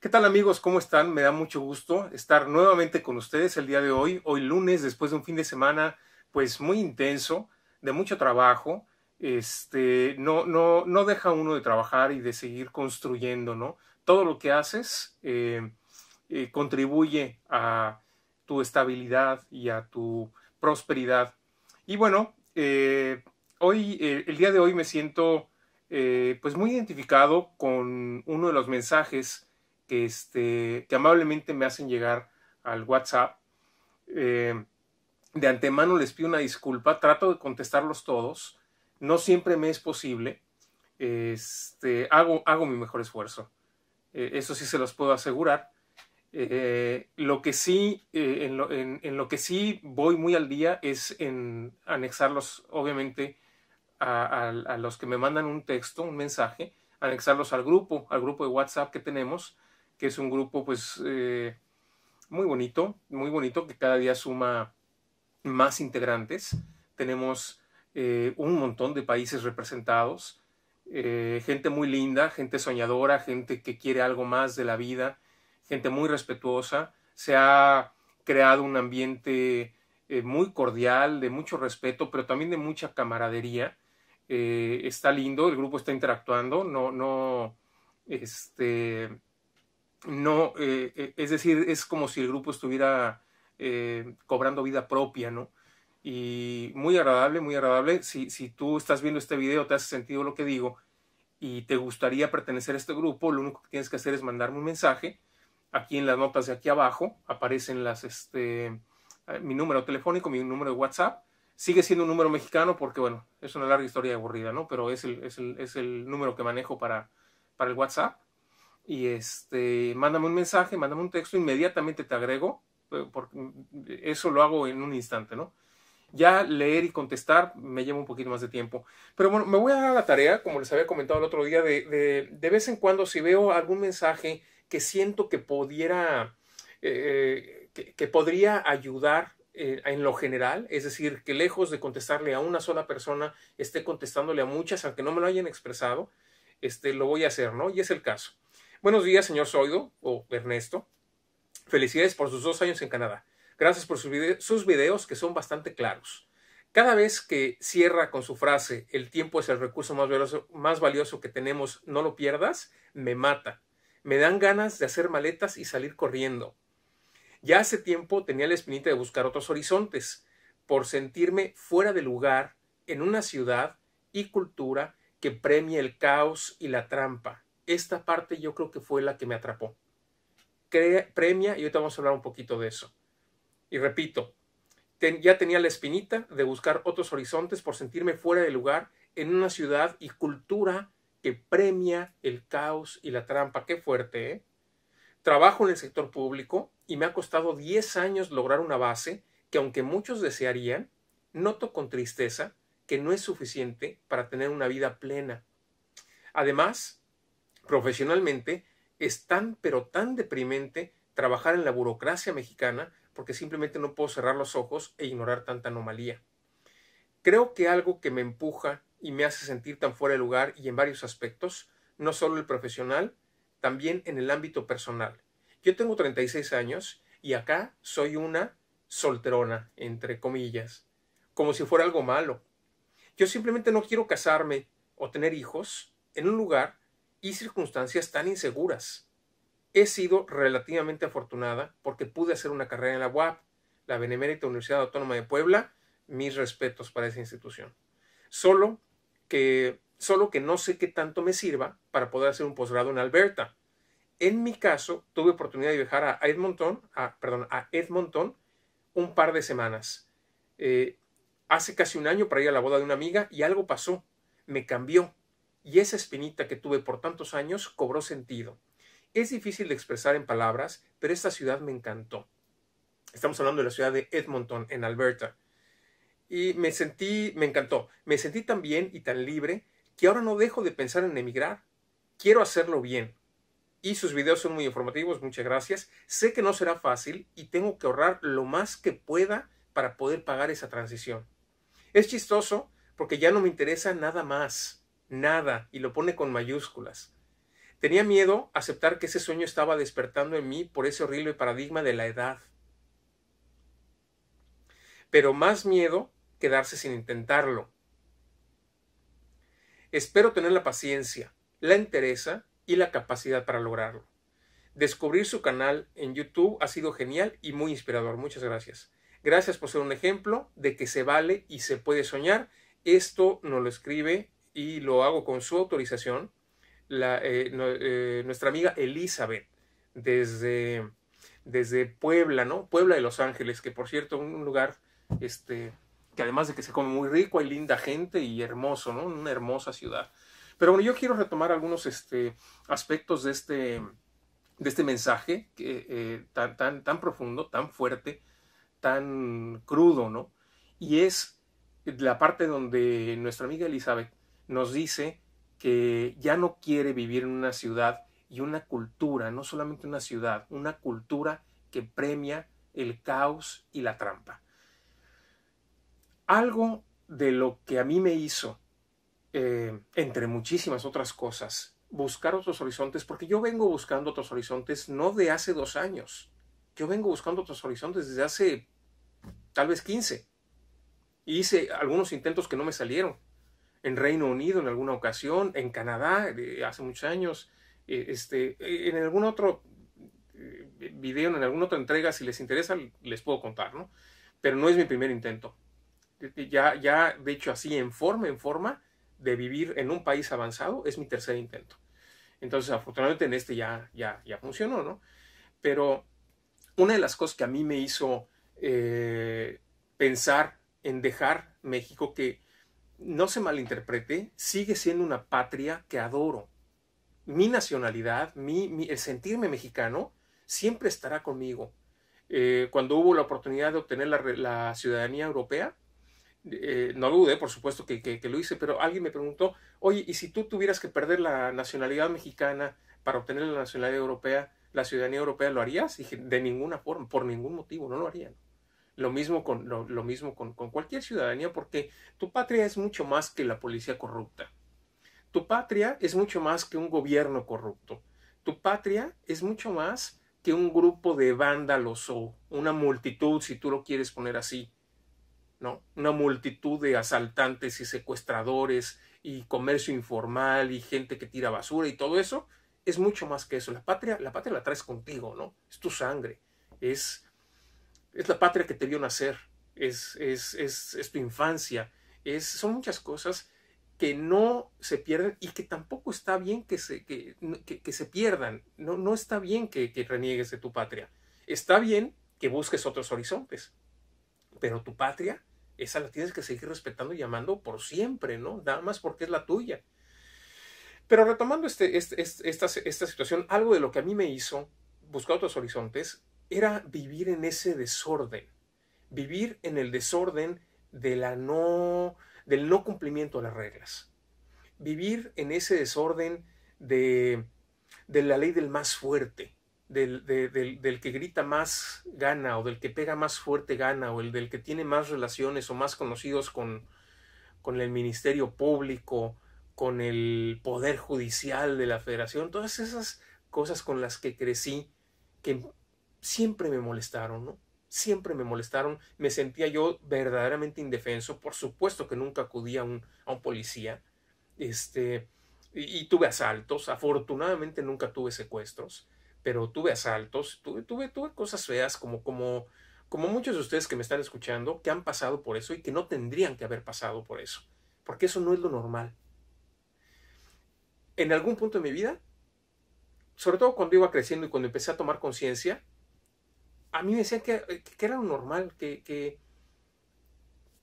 ¿Qué tal amigos? ¿Cómo están? Me da mucho gusto estar nuevamente con ustedes el día de hoy, hoy lunes, después de un fin de semana pues muy intenso, de mucho trabajo. Este, no, no, no deja uno de trabajar y de seguir construyendo, ¿no? Todo lo que haces eh, eh, contribuye a tu estabilidad y a tu prosperidad. Y bueno, eh, hoy, el día de hoy me siento pues muy identificado con uno de los mensajes que, este, amablemente me hacen llegar al WhatsApp. Eh, de antemano les pido una disculpa, trato de contestarlos todos, no siempre me es posible, este, hago, hago mi mejor esfuerzo, eh, eso sí se los puedo asegurar. Eh, lo que sí, en, lo, que sí voy muy al día es en anexarlos, obviamente, a, a, los que me mandan un texto, un mensaje, anexarlos al grupo, al grupo de WhatsApp que tenemos, que es un grupo pues eh, muy bonito, muy bonito, que cada día suma más integrantes. Tenemos eh, un montón de países representados, eh, gente muy linda, gente soñadora, gente que quiere algo más de la vida, gente muy respetuosa. Se ha creado un ambiente muy cordial, de mucho respeto, pero también de mucha camaradería. está lindo, el grupo está interactuando, no, no, este, no, eh, eh, es decir, es como si el grupo estuviera eh, cobrando vida propia, ¿no? Y muy agradable, muy agradable. Si, si tú estás viendo este video, te has sentido lo que digo y te gustaría pertenecer a este grupo, lo único que tienes que hacer es mandarme un mensaje. Aquí en las notas de aquí abajo aparecen las, este, mi número telefónico, mi número de WhatsApp. Sigue siendo un número mexicano porque, bueno, es una larga historia aburrida, ¿no? Pero es el, es el, es el número que manejo para, para el WhatsApp y este, mándame un mensaje, mándame un texto, inmediatamente te agrego, eh, porque eso lo hago en un instante, ¿no? Ya leer y contestar me lleva un poquito más de tiempo. Pero bueno, me voy a dar la tarea, como les había comentado el otro día, de, de, de vez en cuando si veo algún mensaje que siento que pudiera, eh, eh, que, podría ayudar en lo general, es decir, que lejos de contestarle a una sola persona, esté contestándole a muchas, aunque no me lo hayan expresado, este, lo voy a hacer, ¿no? Y es el caso. Buenos días, señor Soido o Ernesto. Felicidades por sus dos años en Canadá. Gracias por sus, videos que son bastante claros. Cada vez que cierra con su frase, el tiempo es el recurso más valioso, que tenemos, no lo pierdas, me mata. Me dan ganas de hacer maletas y salir corriendo. Ya hace tiempo tenía la espinita de buscar otros horizontes, por sentirme fuera de lugar en una ciudad y cultura que premia el caos y la trampa esta parte yo creo que fue la que me atrapó. premia, y ahorita vamos a hablar un poquito de eso. Y repito, ya tenía la espinita de buscar otros horizontes por sentirme fuera de lugar en una ciudad y cultura que premia el caos y la trampa. Qué fuerte, ¿eh? Trabajo en el sector público y me ha costado 10 años lograr una base que aunque muchos desearían, noto con tristeza que no es suficiente para tener una vida plena. Además, profesionalmente es tan, pero tan deprimente trabajar en la burocracia mexicana porque simplemente no puedo cerrar los ojos e ignorar tanta anomalía. Creo que algo que me empuja y me hace sentir tan fuera de lugar y en varios aspectos, no solo el profesional, también en el ámbito personal. Yo tengo 36 años y acá soy una solterona, entre comillas, como si fuera algo malo. Yo simplemente no quiero casarme o tener hijos en un lugar y circunstancias tan inseguras. He sido relativamente afortunada porque pude hacer una carrera en la UAP, la Benemérita Universidad Autónoma de Puebla, mis respetos para esa institución. Solo que, solo que no sé qué tanto me sirva para poder hacer un posgrado en Alberta. En mi caso, tuve oportunidad de viajar a Edmonton, a, perdón, a Edmonton un par de semanas. Eh, hace casi un año para ir a la boda de una amiga y algo pasó, me cambió, y esa espinita que tuve por tantos años cobró sentido. Es difícil de expresar en palabras, pero esta ciudad me encantó. Estamos hablando de la ciudad de Edmonton, en Alberta. Y me sentí, me encantó, me sentí tan bien y tan libre que ahora no dejo de pensar en emigrar. Quiero hacerlo bien. Y sus videos son muy informativos, muchas gracias. Sé que no será fácil y tengo que ahorrar lo más que pueda para poder pagar esa transición. Es chistoso porque ya no me interesa nada más nada, y lo pone con mayúsculas. Tenía miedo aceptar que ese sueño estaba despertando en mí por ese horrible paradigma de la edad. Pero más miedo quedarse sin intentarlo. Espero tener la paciencia, la entereza y la capacidad para lograrlo. Descubrir su canal en YouTube ha sido genial y muy inspirador. Muchas gracias. Gracias por ser un ejemplo de que se vale y se puede soñar. Esto no lo escribe y lo hago con su autorización, eh, eh, nuestra amiga Elizabeth, desde, desde Puebla, ¿no? Puebla de Los Ángeles, que por cierto, un lugar este, que además de que se come muy rico, hay linda gente y hermoso, ¿no? Una hermosa ciudad. Pero bueno, yo quiero retomar algunos este, aspectos de este, de este mensaje que, eh, tan, tan, tan profundo, tan fuerte, tan crudo, ¿no? Y es la parte donde nuestra amiga Elizabeth nos dice que ya no quiere vivir en una ciudad y una cultura, no solamente una ciudad, una cultura que premia el caos y la trampa. Algo de lo que a mí me hizo, eh, entre muchísimas otras cosas, buscar otros horizontes, porque yo vengo buscando otros horizontes no de hace dos años, yo vengo buscando otros horizontes desde hace tal vez 15. Hice algunos intentos que no me salieron, en Reino Unido en alguna ocasión, en Canadá hace muchos años, e, este, e, en algún otro e, video, en alguna otra entrega, si les interesa, les puedo contar, ¿no? Pero no es mi primer intento. Ya, ya, de hecho, así en forma, en forma de vivir en un país avanzado, es mi tercer intento. Entonces, afortunadamente en este ya, ya, ya funcionó, ¿no? Pero una de las cosas que a mí me hizo eh, pensar en dejar México, que no se malinterprete, sigue siendo una patria que adoro. Mi nacionalidad, mi, el sentirme mexicano, siempre estará conmigo. Eh, cuando hubo la oportunidad de obtener la, ciudadanía europea, eh, no dudé, por supuesto que, que, lo hice, pero alguien me preguntó, oye, ¿y si tú tuvieras que perder la nacionalidad mexicana para obtener la nacionalidad europea, la ciudadanía europea, lo harías? Y dije, de ninguna forma, por ningún motivo, no lo harían. Lo mismo con, lo, mismo con, con cualquier ciudadanía, porque tu patria es mucho más que la policía corrupta. Tu patria es mucho más que un gobierno corrupto. Tu patria es mucho más que un grupo de vándalos o una multitud, si tú lo quieres poner así. ¿no? Una multitud de asaltantes y secuestradores y comercio informal y gente que tira basura y todo eso, es mucho más que eso. La patria, la patria la traes contigo, ¿no? Es tu sangre, es es la patria que te vio nacer, es, es, es, es tu infancia, es, son muchas cosas que no se pierden y que tampoco está bien que se, que, que, se pierdan. No, no está bien que, que, reniegues de tu patria. Está bien que busques otros horizontes, pero tu patria, esa la tienes que seguir respetando y amando por siempre, ¿no? Nada más porque es la tuya. Pero retomando este, este, este esta, esta situación, algo de lo que a mí me hizo buscar otros horizontes era vivir en ese desorden, vivir en el desorden de la no, del no cumplimiento de las reglas, vivir en ese desorden de, de la ley del más fuerte, del, que grita más gana o del que pega más fuerte gana o el del que tiene más relaciones o más conocidos con, con el Ministerio Público, con el Poder Judicial de la Federación, todas esas cosas con las que crecí, que siempre me molestaron, ¿no? Siempre me molestaron, me sentía yo verdaderamente indefenso, por supuesto que nunca acudí a un, policía, este, y, y, tuve asaltos, afortunadamente nunca tuve secuestros, pero tuve asaltos, tuve, tuve, tuve cosas feas como, como, como muchos de ustedes que me están escuchando, que han pasado por eso y que no tendrían que haber pasado por eso, porque eso no es lo normal. En algún punto de mi vida, sobre todo cuando iba creciendo y cuando empecé a tomar conciencia, a mí me decían que, eh, que era normal, que, que,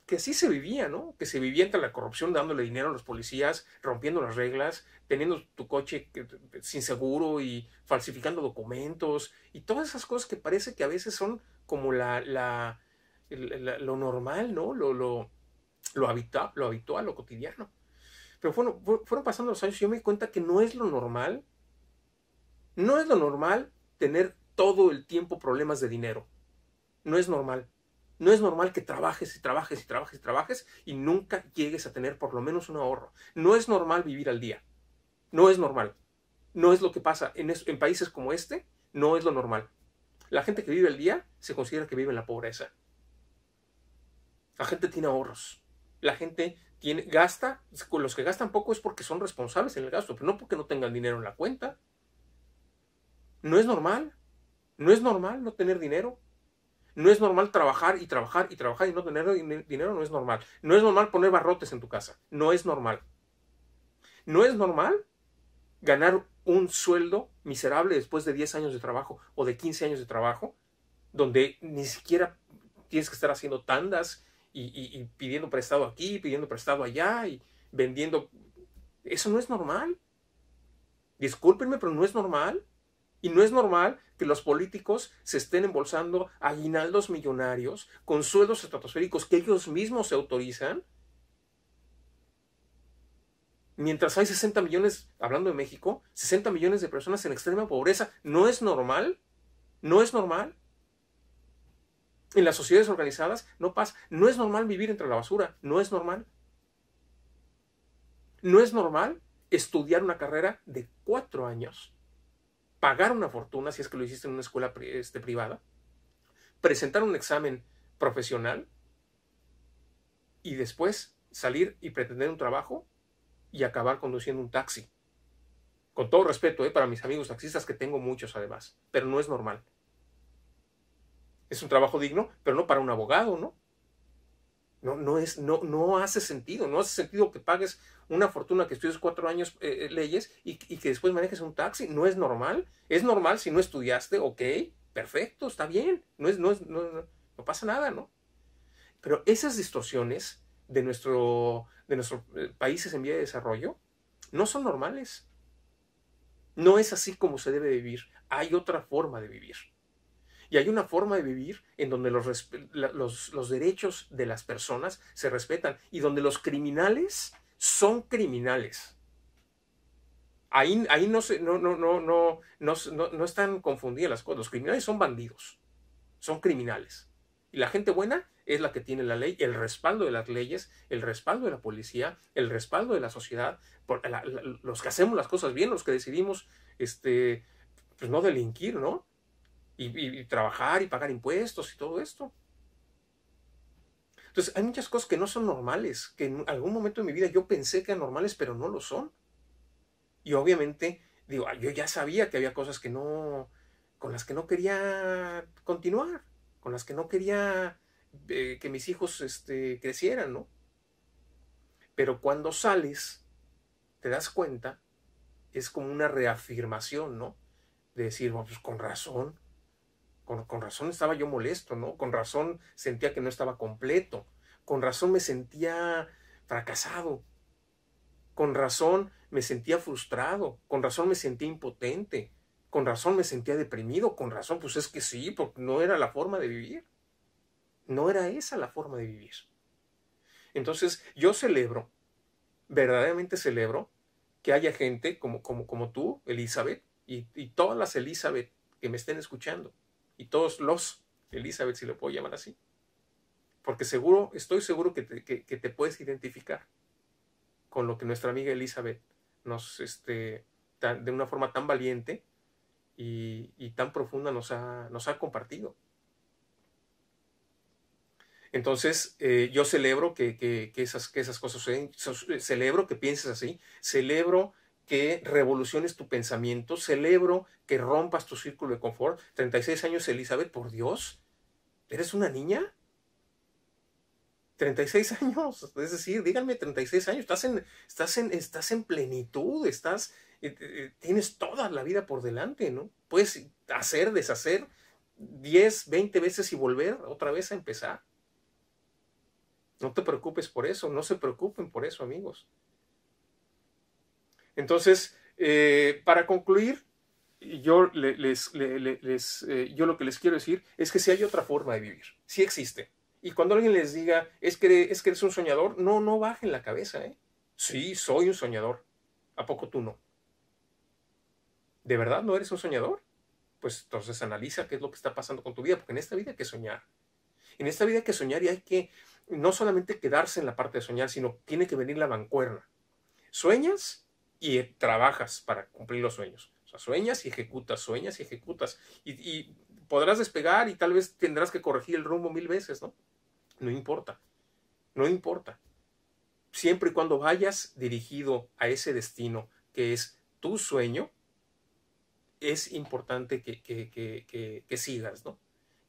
que se vivía, ¿no? Que se vivía entre la corrupción dándole dinero a los policías, rompiendo las reglas, teniendo tu coche eh, sin seguro y falsificando documentos y todas esas cosas que parece que a veces son como la, la, lo normal, ¿no? Lo, lo, lo, habitual, lo habitual, lo cotidiano. Pero fueron, fueron pasando los años y yo me di cuenta que no es lo normal, no es lo normal tener todo el tiempo problemas de dinero. No es normal. No es normal que trabajes y trabajes y trabajes y trabajes y nunca llegues a tener por lo menos un ahorro. No es normal vivir al día. No es normal. No es lo que pasa en, países como este. No es lo normal. La gente que vive al día se considera que vive en la pobreza. La gente tiene ahorros. La gente tiene, gasta. Los que gastan poco es porque son responsables en el gasto, pero no porque no tengan dinero en la cuenta. No es normal. No es normal no tener dinero. No es normal trabajar y trabajar y trabajar y no tener dinero, no es normal. No es normal poner barrotes en tu casa, no es normal. No es normal ganar un sueldo miserable después de 10 años de trabajo o de 15 años de trabajo, donde ni siquiera tienes que estar haciendo tandas y, y pidiendo prestado aquí, pidiendo prestado allá y vendiendo. Eso no es normal. Discúlpenme, pero no es normal. Y no es normal que los políticos se estén embolsando aguinaldos millonarios con sueldos estratosféricos que ellos mismos se autorizan. Mientras hay 60 millones, hablando de México, 60 millones de personas en extrema pobreza, ¿no es normal? ¿No es normal? En las sociedades organizadas no pasa. No es normal vivir entre la basura, no es normal. No es normal estudiar una carrera de cuatro años pagar una fortuna si es que lo hiciste en una escuela este, privada, presentar un examen profesional y después salir y pretender un trabajo y acabar conduciendo un taxi. Con todo respeto eh, para mis amigos taxistas, que tengo muchos además, pero no es normal. Es un trabajo digno, pero no para un abogado, ¿no? No, no, es, no, no hace sentido, no hace sentido que pagues una fortuna que estudies cuatro años eh, eh, leyes y, que después manejes un taxi. No es normal. Es normal si no estudiaste, ok, perfecto, está bien. No, es, no, es, no, no, pasa nada, ¿no? Pero esas distorsiones de, nuestro, de nuestros eh, países en vía de desarrollo no son normales. No es así como se debe vivir. Hay otra forma de vivir. Y hay una forma de vivir en donde los, los, derechos de las personas se respetan y donde los criminales son criminales. Ahí, ahí no, se, no, no, no, no, no, están confundidas las cosas. Los criminales son bandidos, son criminales. Y la gente buena es la que tiene la ley, el respaldo de las leyes, el respaldo de la policía, el respaldo de la sociedad, los que hacemos las cosas bien, los que decidimos este, pues, no delinquir, ¿no? y, trabajar y pagar impuestos y todo esto. Entonces, hay muchas cosas que no son normales, que en algún momento de mi vida yo pensé que eran normales, pero no lo son. Y obviamente, digo, ah, yo ya sabía que había cosas que no, con las que no quería continuar, con las que no quería eh, que mis hijos este, crecieran, ¿no? Pero cuando sales, te das cuenta, es como una reafirmación, ¿no? De decir, bueno, pues con razón, con, razón estaba yo molesto, ¿no? Con razón sentía que no estaba completo. Con razón me sentía fracasado. Con razón me sentía frustrado. Con razón me sentía impotente. Con razón me sentía deprimido. Con razón, pues es que sí, porque no era la forma de vivir. No era esa la forma de vivir. Entonces yo celebro, verdaderamente celebro, que haya gente como, como, como tú, Elizabeth, y, y todas las Elizabeth que me estén escuchando, y todos los Elizabeth, si lo puedo llamar así. Porque seguro, estoy seguro que te, que, te puedes identificar con lo que nuestra amiga Elizabeth nos, este, de una forma tan valiente y, tan profunda nos ha, nos ha compartido. Entonces, eh, yo celebro que, esas, que esas cosas suceden, celebro que pienses así, celebro que revoluciones tu pensamiento, celebro que rompas tu círculo de confort. 36 años, Elizabeth, por Dios, ¿eres una niña? 36 años, es decir, díganme 36 años, estás en, estás en, estás en plenitud, estás, eh, eh, tienes toda la vida por delante, ¿no? Puedes hacer, deshacer 10, 20 veces y volver otra vez a empezar. No te preocupes por eso, no se preocupen por eso, amigos. Entonces, eh, para concluir, yo, eh, yo lo que les quiero decir es que si hay otra forma de vivir, si existe. Y cuando alguien les diga, es que, es que eres un soñador, no, no bajen la cabeza, ¿eh? Sí, soy un soñador. ¿A poco tú no? ¿De verdad no eres un soñador? Pues entonces analiza qué es lo que está pasando con tu vida, porque en esta vida hay que soñar. En esta vida hay que soñar y hay que no solamente quedarse en la parte de soñar, sino tiene que venir la bancuerna. ¿Sueñas? y trabajas para cumplir los sueños. O sea, sueñas y ejecutas, sueñas y ejecutas. Y, podrás despegar y tal vez tendrás que corregir el rumbo mil veces, ¿no? No importa. No importa. Siempre y cuando vayas dirigido a ese destino que es tu sueño, es importante que, que, que, sigas, ¿no?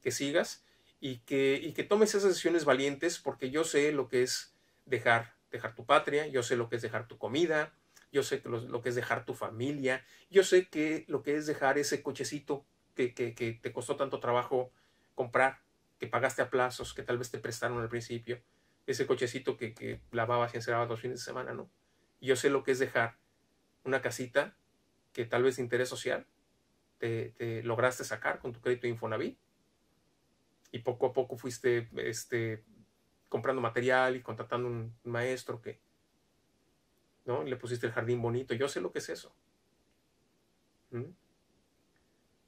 Que sigas y que, y que tomes esas decisiones valientes porque yo sé lo que es dejar, dejar tu patria, yo sé lo que es dejar tu comida, yo sé que lo, que es dejar tu familia, yo sé que lo que es dejar ese cochecito que, te costó tanto trabajo comprar, que pagaste a plazos, que tal vez te prestaron al principio, ese cochecito que, que lavabas y encerrabas los fines de semana, ¿no? Yo sé lo que es dejar una casita que tal vez de interés social te, lograste sacar con tu crédito Infonavit y poco a poco fuiste este, comprando material y contratando un maestro que, ¿no? Le pusiste el jardín bonito. Yo sé lo que es eso. ¿Mm?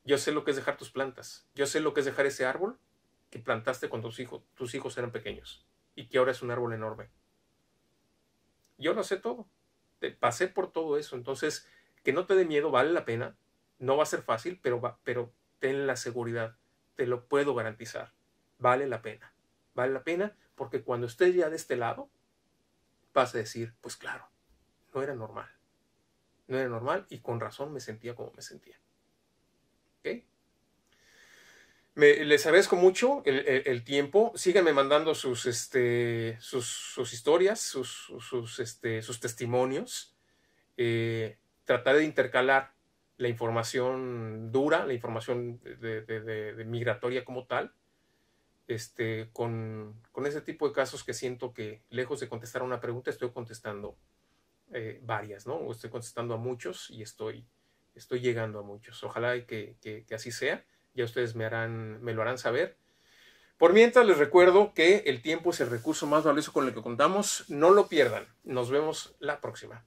Yo sé lo que es dejar tus plantas. Yo sé lo que es dejar ese árbol que plantaste cuando tus hijos, tus hijos eran pequeños y que ahora es un árbol enorme. Yo lo sé todo. Te pasé por todo eso. Entonces, que no te dé miedo, vale la pena. No va a ser fácil, pero, pero ten la seguridad. Te lo puedo garantizar. Vale la pena. Vale la pena porque cuando estés ya de este lado, vas a decir, pues claro, no era normal. No era normal y con razón me sentía como me sentía. ¿Ok? Me, les agradezco mucho el, tiempo. Síganme mandando sus, este, sus, historias, sus, este, sus testimonios. tratar eh, trataré de intercalar la información dura, la información de migratoria como tal, este, con, con, ese tipo de casos que siento que lejos de contestar una pregunta estoy contestando eh, varias, ¿no? estoy contestando a muchos y estoy, estoy llegando a muchos. Ojalá que, que así sea. Ya ustedes me, harán, me lo harán saber. Por mientras les recuerdo que el tiempo es el recurso más valioso con el que contamos. No lo pierdan. Nos vemos la próxima.